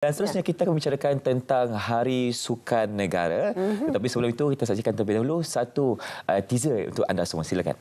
Dan seterusnya ya. kita akan bicarakan tentang Hari Sukan Negara. Mm -hmm. Tetapi sebelum itu kita saksikan terlebih dahulu satu uh, teaser untuk anda semua. Silakan.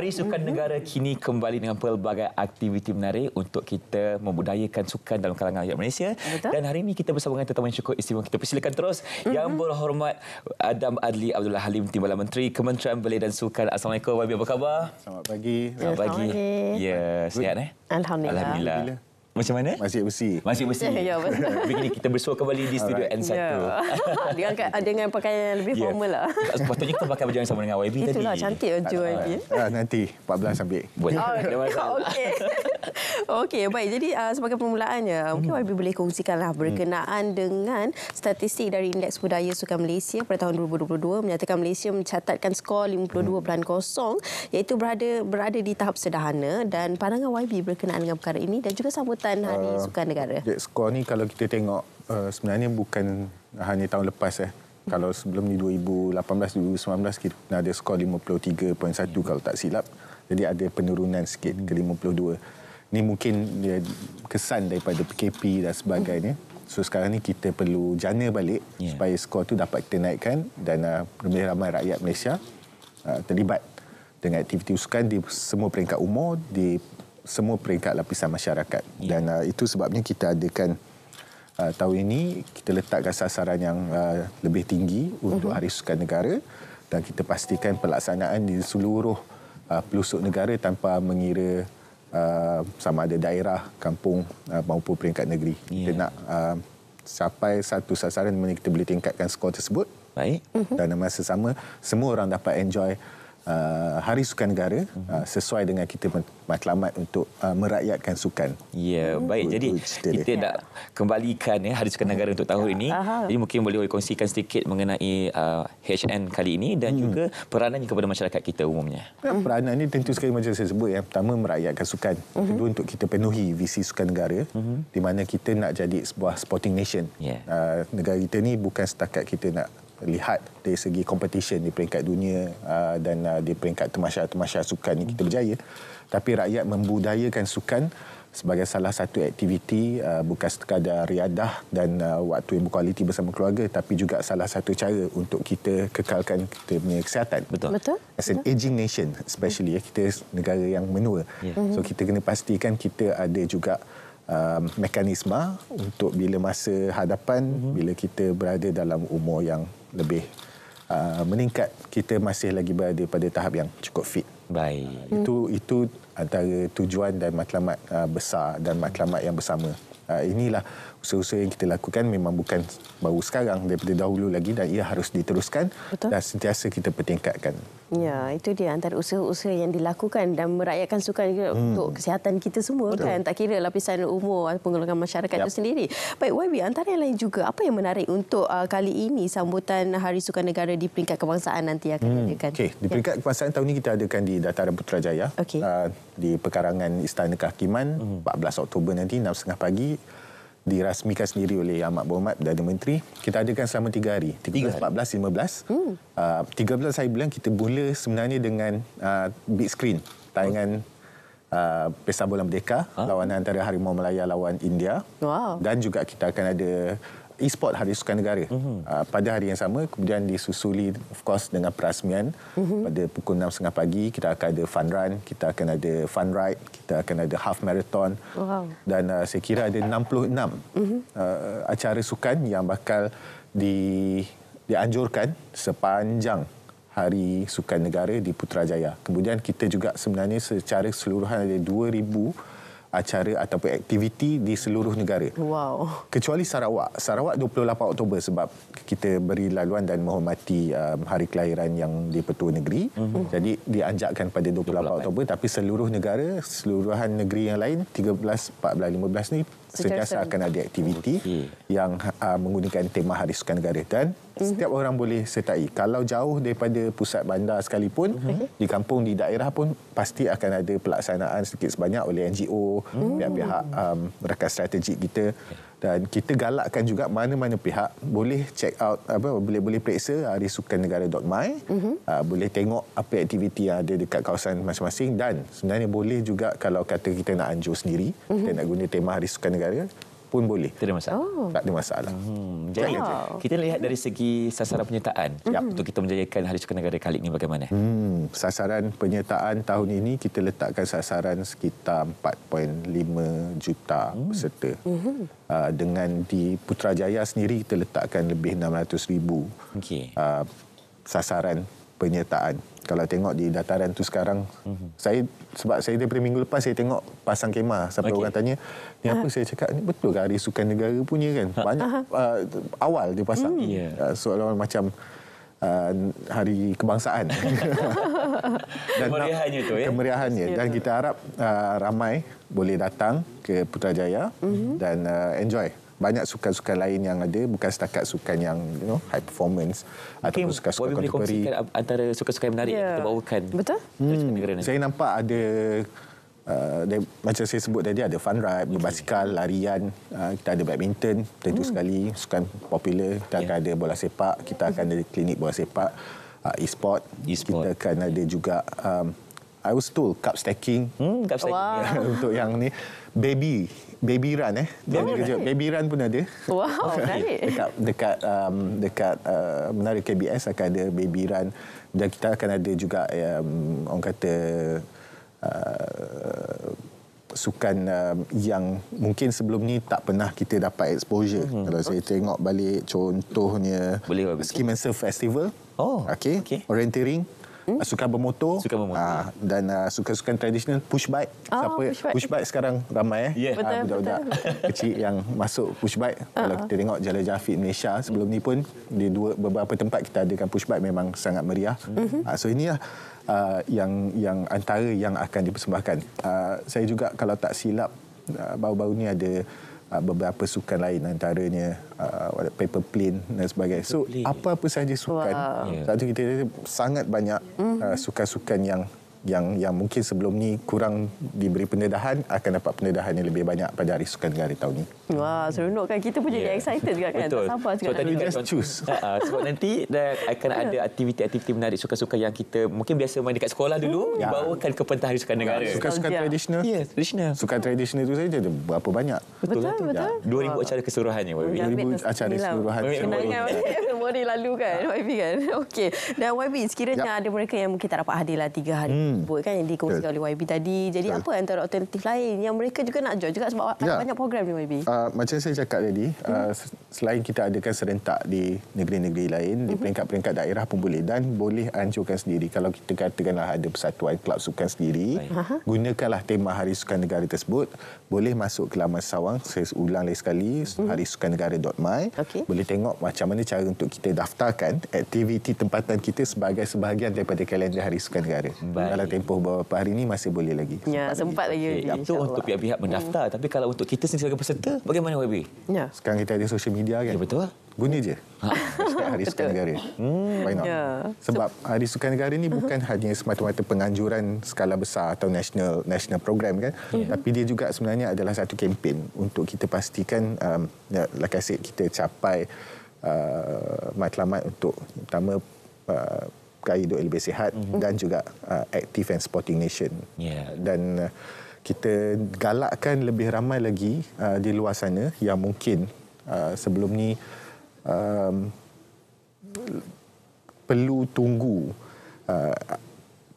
Hari Sukan Negara kini kembali dengan pelbagai aktiviti menarik untuk kita membudayakan sukan dalam kalangan rakyat Malaysia. Betul. Dan hari ini kita bersama dengan tetamu yang cukup istimewa. Kita persilakan terus mm-hmm. yang berhormat Adam Adli Abdullah Halim Timbalan Menteri Kementerian Belia dan Sukan. Assalamualaikum. apa khabar? Selamat pagi. Selamat pagi. Ya, sihat eh? Alhamdulillah. Alhamdulillah. Macam mana? Masih besi. Masih besi. Ya, ya betul. Begini kita bersua kembali di studio N1. Ya. dengan, ah, dengan pakaian yang lebih formal lah. Sepatutnya kita pakai baju yang sama dengan YB Itulah, tadi. Itulah cantik baju YB. Uh, nanti 14 ambil. Boleh. Oh, okay. okay. baik. Jadi uh, sebagai permulaannya, hmm. mungkin YB boleh kongsikanlah berkenaan hmm. dengan statistik dari Indeks Budaya Sukan Malaysia pada tahun 2022 menyatakan Malaysia mencatatkan skor 52.0 hmm. iaitu berada berada di tahap sederhana dan pandangan YB berkenaan dengan perkara ini dan juga sambut sambutan Hari uh, ah, Sukan Negara? Jet skor ni kalau kita tengok uh, sebenarnya bukan hanya tahun lepas eh. Kalau sebelum ni 2018-2019 kita pernah ada skor 53.1 kalau tak silap. Jadi ada penurunan sikit ke 52. Ini mungkin dia kesan daripada PKP dan sebagainya. So sekarang ni kita perlu jana balik yeah. supaya skor tu dapat kita naikkan dan uh, lebih ramai rakyat Malaysia uh, terlibat dengan aktiviti usukan di semua peringkat umur, di semua peringkat lapisan masyarakat yeah. dan uh, itu sebabnya kita adakan uh, tahun ini kita letakkan sasaran yang uh, lebih tinggi untuk uh-huh. hari sukan negara dan kita pastikan pelaksanaan di seluruh uh, pelosok negara tanpa mengira uh, sama ada daerah, kampung uh, maupun peringkat negeri. Yeah. Kita nak uh, sampai satu sasaran mana kita boleh tingkatkan skor tersebut. Baik. Uh-huh. Dan masa sama semua orang dapat enjoy uh, Hari Sukan Negara uh, sesuai dengan kita matlamat untuk uh, merakyatkan sukan. Ya, hmm. baik. Jadi kita nak kembalikan ya Hari Sukan Negara hmm. untuk tahun yeah. ini. Aha. Jadi mungkin boleh kongsikan sedikit mengenai uh, HN kali ini dan hmm. juga peranan kepada masyarakat kita umumnya. Ya, peranan ini tentu sekali macam saya sebut yang pertama merakyatkan sukan. Hmm. Kedua untuk kita penuhi visi Sukan Negara hmm. di mana kita nak jadi sebuah sporting nation. Yeah. Uh, negara kita ni bukan setakat kita nak lihat dari segi competition di peringkat dunia uh, dan uh, di peringkat temasya-temasya sukan ini kita berjaya tapi rakyat membudayakan sukan sebagai salah satu aktiviti uh, bukan sekadar riadah dan waktu yang berkualiti bersama keluarga tapi juga salah satu cara untuk kita kekalkan kita punya kesihatan betul betul as an betul. aging nation especially hmm kita negara yang menua yeah. hmm so kita kena pastikan kita ada juga uh, mekanisme untuk bila masa hadapan mm-hmm. bila kita berada dalam umur yang lebih uh, meningkat kita masih lagi berada pada tahap yang cukup fit. Baik. Uh, itu itu antara tujuan dan matlamat uh, besar dan matlamat yang bersama. Uh, inilah usaha-usaha yang kita lakukan memang bukan baru sekarang daripada dahulu lagi dan ia harus diteruskan Betul. dan sentiasa kita pertingkatkan. Ya, itu dia antara usaha-usaha yang dilakukan dan merakyatkan sukan hmm. untuk kesihatan kita semua Betul. kan. Tak kira lapisan umur atau golongan masyarakat itu sendiri. Baik, YB, antara yang lain juga, apa yang menarik untuk uh, kali ini sambutan Hari Sukan Negara di peringkat kebangsaan nanti akan hmm. diadakan? Okay. Di ya. peringkat ya. kebangsaan tahun ini kita adakan di Dataran Putrajaya okay. uh, di Pekarangan Istana Kehakiman hmm. 14 Oktober nanti 6.30 pagi dirasmikan sendiri oleh Ahmad Bomat Perdana Menteri. Kita adakan selama tiga hari. 13, 14, 15. Hmm. Uh, 13 saya bilang kita mula sebenarnya dengan uh, big screen. Tayangan uh, Pesta Bola Merdeka. Huh? Ha? Lawanan antara Harimau Melayu lawan India. Wow. Dan juga kita akan ada e-sport hari sukan negara mm-hmm. uh, pada hari yang sama kemudian disusuli of course dengan perasmian mm-hmm. pada pukul 6.30 pagi kita akan ada fun run kita akan ada fun ride kita akan ada half marathon wow. dan uh, saya kira ada 66 mm-hmm. uh, acara sukan yang bakal di dianjurkan sepanjang hari sukan negara di Putrajaya kemudian kita juga sebenarnya secara keseluruhan ada 2000 acara ataupun aktiviti di seluruh negara. Wow. Kecuali Sarawak. Sarawak 28 Oktober sebab kita beri laluan dan menghormati um, hari kelahiran yang di-Pertua Negeri. Mm-hmm. Jadi dianjakkan pada 28, 28 Oktober tapi seluruh negara, seluruhan negeri yang lain 13, 14, 15 ni sentiasa akan ada aktiviti okay. yang uh, menggunakan tema Hari Sukan Negara dan mm-hmm. setiap orang boleh sertai. Kalau jauh daripada pusat bandar sekalipun, mm-hmm. di kampung, di daerah pun pasti akan ada pelaksanaan sedikit sebanyak oleh NGO, mm-hmm. pihak-pihak um, rakan strategik kita. Dan kita galakkan juga mana-mana pihak boleh check out, apa boleh-boleh periksa hari ah, sukan negara.my, mm-hmm. uh, ah, boleh tengok apa aktiviti yang ada dekat kawasan masing-masing dan sebenarnya boleh juga kalau kata kita nak anjur sendiri, mm-hmm. kita mhm. nak guna tema hari sukan negara, pun boleh. tidak ada masalah. Oh. Tak ada masalah. Hmm. Jadi wow. kita lihat dari segi sasaran penyertaan mm-hmm. untuk kita menjayakan Hari Cukup Negara kali ini bagaimana? Hmm. Sasaran penyertaan tahun ini kita letakkan sasaran sekitar 4.5 juta hmm. peserta. Mm-hmm. Uh, dengan di Putrajaya sendiri kita letakkan lebih 600 ribu okay. uh, ah, sasaran penyertaan. Kalau tengok di dataran tu sekarang, mm-hmm. saya sebab saya daripada minggu lepas saya tengok pasang kema. Sampai okay. orang tanya, ni apa uh saya cakap, ni betul ke hari sukan negara punya kan? Ha. Banyak uh uh, awal dia pasang. Mm, yeah. uh, Soalan macam uh, hari kebangsaan. Dan kemeriahannya tu ya. Kemeriahannya. Dan kita harap uh, ramai boleh datang ke Putrajaya mm-hmm. dan uh, enjoy banyak sukan-sukan lain yang ada bukan setakat sukan yang you know high performance okay. ataupun sukan-sukan Bobby kontemporari antara sukan-sukan yang menarik yeah. yang kita bawakan betul hmm. saya nampak ada Uh, dia, macam saya sebut tadi ada fun ride, okay. berbasikal, larian, uh, kita ada badminton tentu hmm. sekali sukan popular, kita yeah. akan ada bola sepak, kita akan ada klinik bola sepak, uh, e-sport. e kita akan ada juga um, I was told cup stacking, hmm, cup stacking. Wow. untuk yang ni baby baby run eh. Baby, oh, baby, run. baby run pun ada. Wow, menarik. dekat dekat um, dekat uh, menara KBS akan ada baby run dan kita akan ada juga um, orang kata uh, sukan um, yang mungkin sebelum ni tak pernah kita dapat exposure. Mm-hmm. Kalau saya tengok balik contohnya Boleh, Ski Master Festival. Oh. Okey. Okay. Orienteering hmm? suka bermotor, suka bermotor. Uh, ah, dan uh, suka-suka tradisional push bike. Oh, ah, Siapa push bike. push bike sekarang ramai eh. Yeah. Betul, budak-budak kecil yang masuk push bike. Uh-huh. Kalau kita tengok Jalan Jafit Malaysia sebelum hmm. ni pun di dua beberapa tempat kita adakan push bike memang sangat meriah. Hmm. Uh, so inilah uh, yang yang antara yang akan dipersembahkan. Uh, saya juga kalau tak silap uh, baru-baru ni ada uh, beberapa sukan lain antaranya uh, paper plane dan sebagainya. So apa-apa saja sukan. Wow. Ya. Satu kita sangat banyak mhm. uh, sukan-sukan yang yang yang mungkin sebelum ni kurang diberi pendedahan akan dapat pendedahan yang lebih banyak pada hari sukan negara tahun ni. Wah, seronok kan kita pun jadi ya. excited juga kan. Betul. Sampai so, tadi just kan- choose. Uh, sebab nanti dan akan ada ya. aktiviti-aktiviti menarik sukan-sukan yang kita mungkin biasa main dekat sekolah dulu hmm. yeah. bawakan ke pentas hari sukan negara. Sukan-sukan tradisional. Ya, yeah, tradisional. Sukan yeah. tradisional itu saja ada berapa banyak. Betul, lah. betul. betul. Ya. 2000 wow. acara keseluruhannya. 2000 acara keseluruhan. Memori lalu kan, ya. YB kan. Okey. Dan YB, sekiranya ada mereka yang mungkin tak dapat hadir tiga hari hmm sebut kan yang dikongsikan yeah. oleh YB tadi. Jadi yeah. apa antara alternatif lain yang mereka juga nak join juga sebab yeah. banyak program ni YB? Uh, ah, macam saya cakap tadi, uh, selain kita adakan serentak di negeri-negeri lain, di mhm. peringkat-peringkat daerah pun boleh dan boleh anjurkan sendiri. Kalau kita katakanlah ada persatuan kelab sukan sendiri, Baik. gunakanlah tema Hari Sukan Negara tersebut. Boleh masuk ke laman sawang, saya ulang lagi sekali, mm. harisukannegara.my. Okay. Boleh tengok macam mana cara untuk kita daftarkan aktiviti tempatan kita sebagai sebahagian daripada kalender Hari Sukan Negara. Baik dalam tempoh beberapa hari ini masih boleh lagi. Sempat ya, sempat lagi. lagi. Okay. Itu untuk pihak-pihak mendaftar. Hmm. Tapi kalau untuk kita sendiri sebagai peserta, bagaimana YB? Ya. Sekarang kita ada sosial media kan? Ya, betul lah. Guna je. Ha. Hari Sukan Negara. Hmm. Why not? Ya. Sebab Hari Sukan Negara ini mhm. bukan hanya semata-mata penganjuran skala besar atau national national program kan. Yeah. Tapi dia juga sebenarnya adalah satu kempen untuk kita pastikan, um, ya, like I said, kita capai uh, matlamat untuk pertama uh, gaya hidup yang lebih sihat mm-hmm. dan juga uh, active and sporting nation. Yeah. Dan uh, kita galakkan lebih ramai lagi uh, di luar sana yang mungkin uh, sebelum ni um, perlu tunggu uh,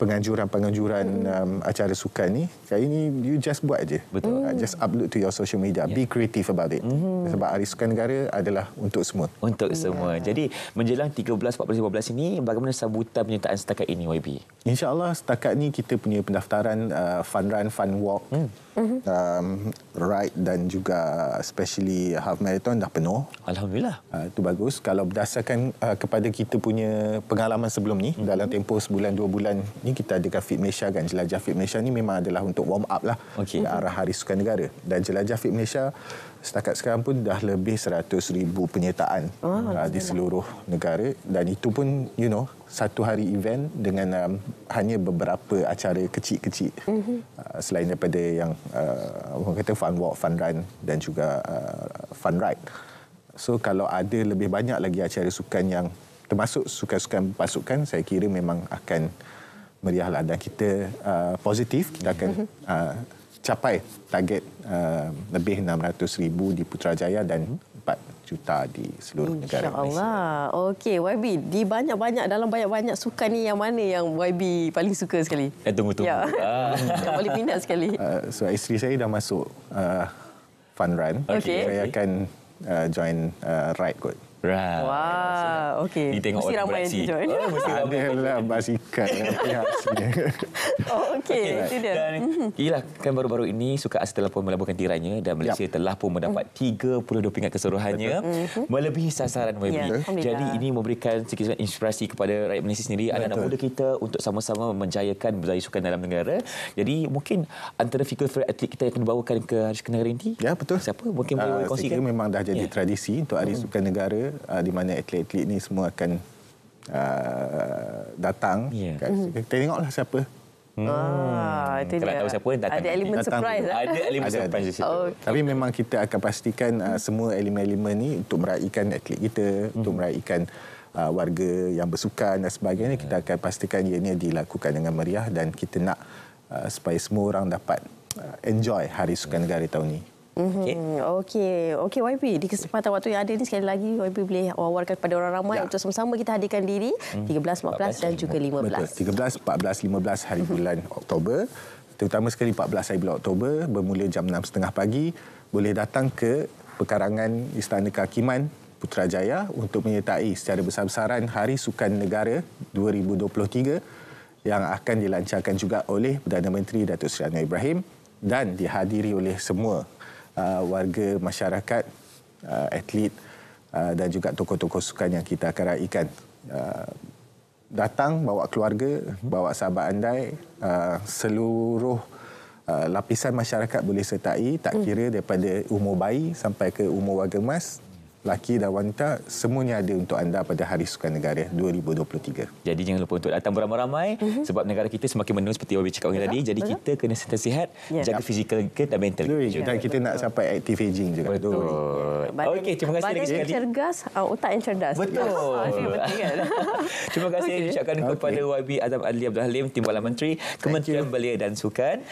penganjuran-penganjuran hmm. um, acara sukan ni kali ni you just buat je betul uh, just upload to your social media yeah. be ya. creative about it mm-hmm. sebab hari sukan negara adalah untuk semua untuk yeah. semua jadi menjelang 13 14 15 ini bagaimana sambutan penyertaan setakat ini YB insyaallah setakat ni kita punya pendaftaran uh, fun run fun walk mm mm-hmm. um, ride dan juga especially half marathon dah penuh. Alhamdulillah. Ah, itu bagus. Kalau berdasarkan uh, kepada kita punya pengalaman sebelum ni, mm-hmm. dalam tempoh sebulan dua bulan ni kita ada Fit Malaysia kan. Jelajah Fit Malaysia ni memang adalah untuk warm up lah. Okay. Arah Hari Sukan Negara. Dan Jelajah Fit Malaysia setakat sekarang pun dah lebih 100,000 penyertaan oh, di seluruh negara dan itu pun you know satu hari event dengan um, hanya beberapa acara kecil-kecil mm-hmm. uh, selain daripada yang uh, orang kata fun walk, fun run dan juga uh, fun ride. So kalau ada lebih banyak lagi acara sukan yang termasuk sukan-sukan pasukan saya kira memang akan meriahlah dan kita uh, positif kita akan uh, capai target uh, lebih 600 ribu di Putrajaya dan 4 juta di seluruh Insya negara Malaysia. Insyaallah. Okey, YB, di banyak-banyak dalam banyak-banyak suka ni yang mana yang YB paling suka sekali? Eh, tunggu tunggu. Ya. Ah. yang paling sekali. Uh, so isteri saya dah masuk uh, fun run. Okay. Okay. Saya akan uh, join uh, ride kot. Right. wow. okey. Ni tengok mesti ramai yang join. Oh, mesti ada lah basikal pihak sini. Oh, okey. Itu dia. Dan, yelah, mhm. kan baru-baru ini suka asa telah pun melabuhkan tiranya dan Malaysia yep. telah pun mendapat 32 mhm. pingat keseluruhannya mhm. melebihi sasaran WB. Yeah. Ya, jadi ini memberikan sedikit inspirasi kepada rakyat Malaysia sendiri, anak-anak muda kita untuk sama-sama menjayakan budaya sukan dalam negara. Jadi mungkin antara figure-figure atlet kita yang akan dibawakan ke hari sukan negara ini? Ya, betul. Siapa? Mungkin uh, boleh ah, kongsikan. memang dah jadi yeah. tradisi untuk hari sukan negara uh, di mana atlet-atlet ni semua akan uh, datang. Yeah. Kat, kita tengoklah siapa. Hmm. Ah, tahu siapa, Ada elemen datang. surprise. Ah. Ada elemen surprise di situ. Oh, okay. Tapi memang kita akan pastikan uh, semua elemen-elemen ni untuk meraihkan atlet kita, hmm. untuk meraihkan uh, warga yang bersukan dan sebagainya. Kita ya. akan pastikan ianya dilakukan dengan meriah dan kita nak uh, supaya semua orang dapat uh, enjoy Hari Sukan hmm. Negara tahun ini. Hmm, okey, okey okay, YB, di kesempatan waktu yang ada ini sekali lagi YB boleh wawarkan kepada orang ramai ya. untuk sama-sama kita hadirkan diri 13, 14, 14 dan juga 15. Betul. 13, 14, 15 hari hmm. bulan Oktober. Terutama sekali 14 hari bulan Oktober bermula jam 6.30 pagi boleh datang ke pekarangan Istana Kehakiman Putrajaya untuk menyertai secara besar-besaran Hari Sukan Negara 2023 yang akan dilancarkan juga oleh Perdana Menteri Datuk Seri Anwar Ibrahim dan dihadiri oleh semua uh, warga masyarakat, uh, atlet uh, dan juga tokoh-tokoh sukan yang kita akan raikan. Uh, datang bawa keluarga, bawa sahabat andai, uh, seluruh uh, lapisan masyarakat boleh sertai tak hmm. kira daripada umur bayi sampai ke umur warga emas laki dan wanita semuanya ada untuk anda pada Hari Sukan Negara 2023. Jadi jangan lupa untuk datang beramai-ramai mm-hmm. sebab negara kita semakin menurun seperti yang cakap tadi. Jadi betul. kita kena sentiasa sihat, yeah. jaga fizikal kita dan mental ya, kita. Yeah, dan kita nak sampai active aging juga. Betul. betul. Okey, terima kasih lagi sekali. cergas, uh, otak yang cerdas. Betul. Ah, kan? terima kasih okay. ucapkan okay. kepada YB Azam Adli Abdul Halim, Timbalan Menteri Kementerian Belia dan Sukan.